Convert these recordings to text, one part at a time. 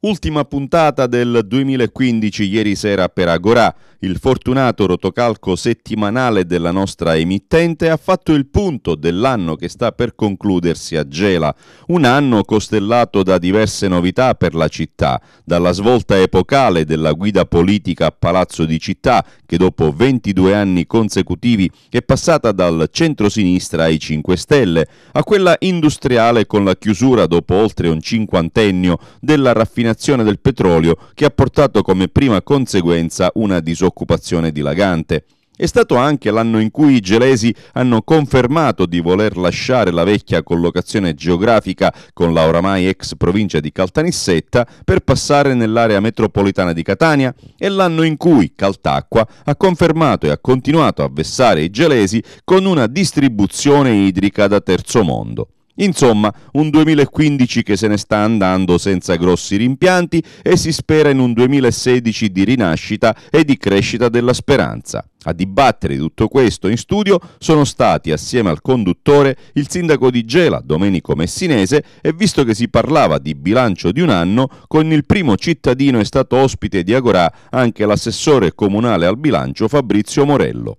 Ultima puntata del 2015 ieri sera per Agora, Il fortunato rotocalco settimanale della nostra emittente ha fatto il punto dell'anno che sta per concludersi a Gela, un anno costellato da diverse novità per la città, dalla svolta epocale della guida politica a Palazzo di Città che dopo 22 anni consecutivi è passata dal centro-sinistra ai 5 Stelle, a quella industriale con la chiusura dopo oltre un cinquantennio della raffinazione raffinazione del petrolio che ha portato come prima conseguenza una disoccupazione dilagante. È stato anche l'anno in cui i gelesi hanno confermato di voler lasciare la vecchia collocazione geografica con la oramai ex provincia di Caltanissetta per passare nell'area metropolitana di Catania e l'anno in cui Caltacqua ha confermato e ha continuato a vessare i gelesi con una distribuzione idrica da terzo mondo. Insomma, un 2015 che se ne sta andando senza grossi rimpianti e si spera in un 2016 di rinascita e di crescita della speranza. A dibattere di tutto questo in studio sono stati assieme al conduttore il sindaco di Gela, Domenico Messinese, e visto che si parlava di bilancio di un anno, con il primo cittadino è stato ospite di Agorà anche l'assessore comunale al bilancio Fabrizio Morello.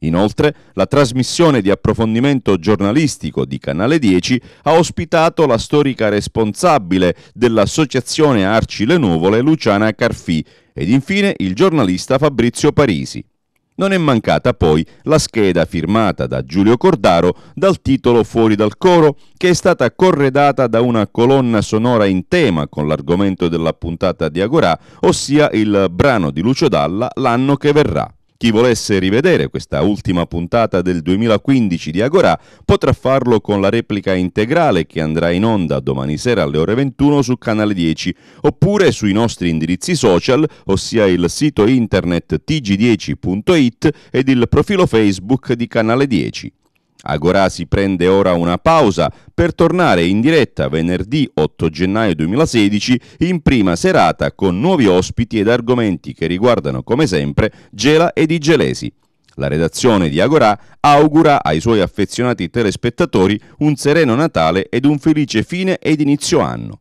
Inoltre, la trasmissione di approfondimento giornalistico di Canale 10 ha ospitato la storica responsabile dell'associazione Arci le Nuvole Luciana Carfì ed infine il giornalista Fabrizio Parisi. Non è mancata poi la scheda firmata da Giulio Cordaro dal titolo Fuori dal coro, che è stata corredata da una colonna sonora in tema con l'argomento della puntata di Agorà, ossia il brano di Lucio Dalla L'anno che verrà. Chi volesse rivedere questa ultima puntata del 2015 di Agora potrà farlo con la replica integrale che andrà in onda domani sera alle ore 21 su Canale 10 oppure sui nostri indirizzi social, ossia il sito internet tg10.it ed il profilo Facebook di Canale 10. Agora si prende ora una pausa per tornare in diretta venerdì 8 gennaio 2016 in prima serata con nuovi ospiti ed argomenti che riguardano come sempre Gela ed i gelesi. La redazione di Agora augura ai suoi affezionati telespettatori un sereno Natale ed un felice fine ed inizio anno.